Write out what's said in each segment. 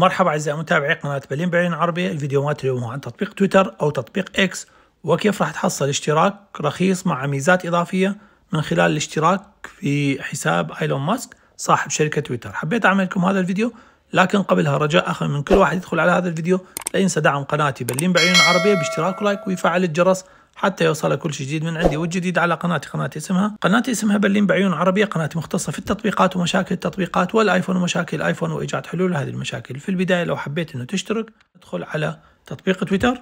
مرحبا أعزائي متابعي قناة بلين بعين عربي الفيديو مات اليوم هو عن تطبيق تويتر أو تطبيق إكس وكيف راح تحصل اشتراك رخيص مع ميزات إضافية من خلال الاشتراك في حساب ايلون ماسك صاحب شركة تويتر حبيت أعمل لكم هذا الفيديو لكن قبلها رجاء أخي من كل واحد يدخل على هذا الفيديو لا ينسى دعم قناتي بلين بعين عربية باشتراك ولايك ويفعل الجرس حتى يوصل كل شيء جديد من عندي والجديد على قناتي قناتي اسمها قناتي اسمها بلين بعيون عربيه قناتي مختصه في التطبيقات ومشاكل التطبيقات والايفون ومشاكل الايفون وايجاد حلول لهذه المشاكل في البدايه لو حبيت انه تشترك ادخل على تطبيق تويتر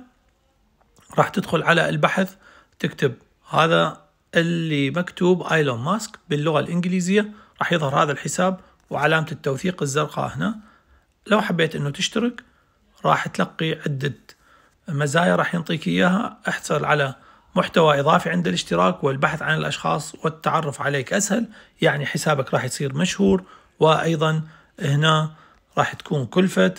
راح تدخل على البحث تكتب هذا اللي مكتوب ايلون ماسك باللغه الانجليزيه راح يظهر هذا الحساب وعلامه التوثيق الزرقاء هنا لو حبيت انه تشترك راح تلقي عده مزايا راح ينطيك اياها احصل على محتوى إضافي عند الاشتراك والبحث عن الأشخاص والتعرف عليك أسهل يعني حسابك راح يصير مشهور وأيضا هنا راح تكون كلفة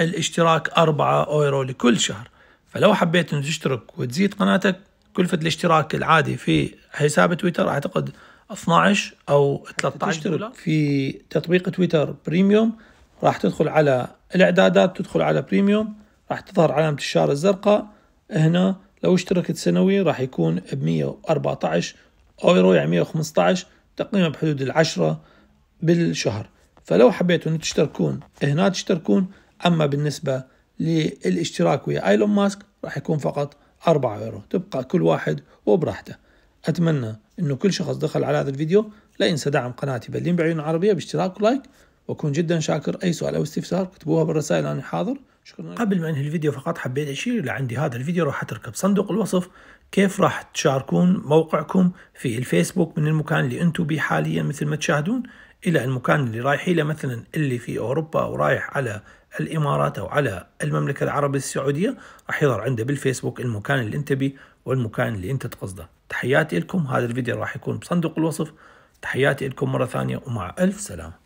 الاشتراك 4 أورو لكل شهر فلو حبيت أن تشترك وتزيد قناتك كلفة الاشتراك العادي في حساب تويتر أعتقد 12 أو 13 تشترك في تطبيق تويتر بريميوم راح تدخل على الإعدادات تدخل على بريميوم راح تظهر علامة الشارة الزرقاء هنا لو اشتركت سنوي راح يكون ب 114 اورو يعني 115 تقريبا بحدود العشرة بالشهر فلو حبيتوا ان تشتركون هنا تشتركون اما بالنسبة للاشتراك ويا ايلون ماسك راح يكون فقط 4 يورو تبقى كل واحد وبراحته أتمنى أنه كل شخص دخل على هذا الفيديو لا ينسى دعم قناتي بلين بعيون عربية باشتراك ولايك وأكون جدا شاكر أي سؤال أو استفسار اكتبوها بالرسائل أنا حاضر شكرا قبل ما انهي الفيديو فقط حبيت اشير الى عندي هذا الفيديو راح اتركه بصندوق الوصف كيف راح تشاركون موقعكم في الفيسبوك من المكان اللي انتم به حاليا مثل ما تشاهدون الى المكان اللي رايحين له مثلا اللي في اوروبا او رايح على الامارات او على المملكه العربيه السعوديه راح يظهر عنده بالفيسبوك المكان اللي انت به والمكان اللي انت تقصده تحياتي لكم هذا الفيديو راح يكون بصندوق الوصف تحياتي لكم مره ثانيه ومع الف سلامه